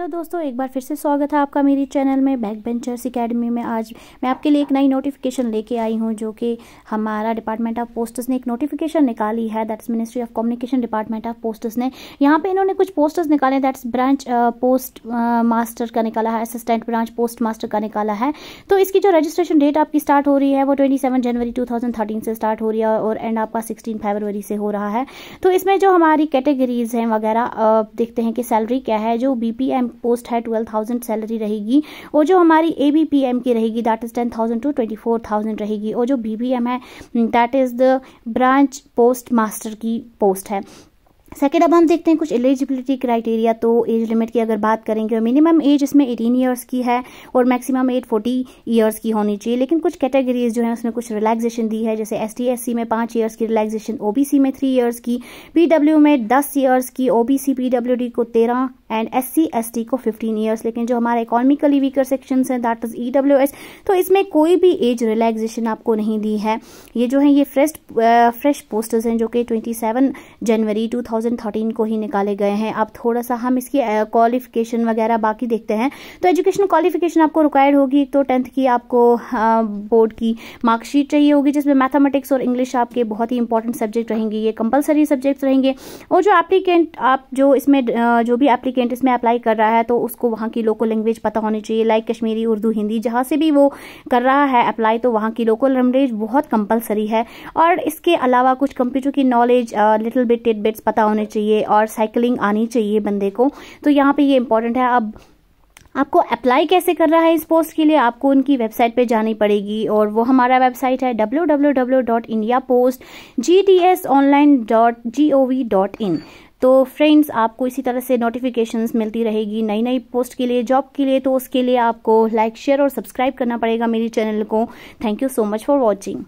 hello दोस्तों एक बार फिर से स्वागत है आपका मेरे चैनल में बैक बेंचर्स अकेडमी में आज मैं आपके लिए एक नई नोटिफिकेशन लेके आई हूँ जो कि हमारा डिपार्टमेंट ऑफ पोस्टर्स ने एक नोटिफिकेशन निकाली है that's ministry of communication department of posters ने यहाँ पे इन्होंने कुछ पोस्टर्स निकाले दैट्स ब्रांच पोस्ट मास्टर का निकाला है असिस्टेंट ब्रांच पोस्ट मास्टर का निकाला है तो इसकी जो रजिस्ट्रेशन डेट आपकी स्टार्ट हो रही है वो ट्वेंटी जनवरी टू से स्टार्ट हो रही है और एंड आपका सिक्सटीन फरवरी से हो रहा है तो इसमें जो हमारी कैटेगरीज हैं वगैरह uh, देखते हैं कि सैलरी क्या है जो बी पोस्ट है ट्वेल्व थाउजेंड सैलरी रहेगी और जो हमारी ए बी पी एम की रहेगी that is ten thousand to twenty four thousand रहेगी और जो बी बी एम है that is the branch post master की पोस्ट है सेकेंड अब हम देखते हैं कुछ एलिजिबिलिटी क्राइटेरिया तो एज लिमिट की अगर बात करेंगे और मिनिमम एज इसमें 18 इयर्स की है और मैक्सिमम एज 40 इयर्स की होनी चाहिए लेकिन कुछ कैटेगरीज जो है उसमें कुछ रिलैक्सेशन दी है जैसे एस टी में पाँच ईयर्स की रिलैक्सेशन ओबीसी में थ्री ईयर्स की पीडब्ल्यू में दस ईयर्स की ओबीसी डी को तेरह एंड एस सी को फिफ्टीन ईयर्स लेकिन जो हमारे इकोनॉमिकली वीकर सेक्शन हैं दैट इज ई तो इसमें कोई भी एज रिलैक्सेशन आपको नहीं दी है ये जो है ये फ्रेश फ्रेश पोस्टर्स हैं जो कि ट्वेंटी जनवरी टू 2013 को ही निकाले गए हैं आप थोड़ा सा हम इसकी क्वालिफिकेशन वगैरह बाकी देखते हैं तो एजुकेशन क्वालिफिकेशन आपको रिक्वायर्ड होगी एक तो टेंथ की आपको बोर्ड की मार्कशीट चाहिए होगी जिसमें मैथमेटिक्स और इंग्लिश आपके बहुत ही इंपॉर्टेंट सब्जेक्ट रहेंगे ये कंपलसरी सब्जेक्ट रहेंगे और जो एप्लीकेंट आप जो इसमें जो भी एप्लीकेंट इसमें अप्लाई कर रहा है तो उसको वहाँ की लोकल लैंग्वेज पता होनी चाहिए लाइक कश्मीरी उर्दू हिंदी जहाँ से भी वो कर रहा है अप्लाई तो वहाँ की लोकल लैंग्वेज बहुत कंपलसरी है और इसके अलावा कुछ कंप्यूटर की knowledge little bit tit bits पता होने चाहिए और साइकिलिंग आनी चाहिए बंदे को तो यहाँ पे ये इंपॉर्टेंट है अब आपको अप्लाई कैसे कर रहा है इस पोस्ट के लिए आपको उनकी वेबसाइट पे जानी पड़ेगी और वो हमारा वेबसाइट है W W W dot India post G T S online dot G O V dot in तो फ्रेंड्स आपको इसी तरह से नोटिफिकेशंस मिलती रहेगी नई नई पोस्ट के लिए जॉब के लिए तो उसके लिए आपको लाइक शेयर और सब्सक्राइब करना पड़ेगा मेरी चैनल को thank you so much for watching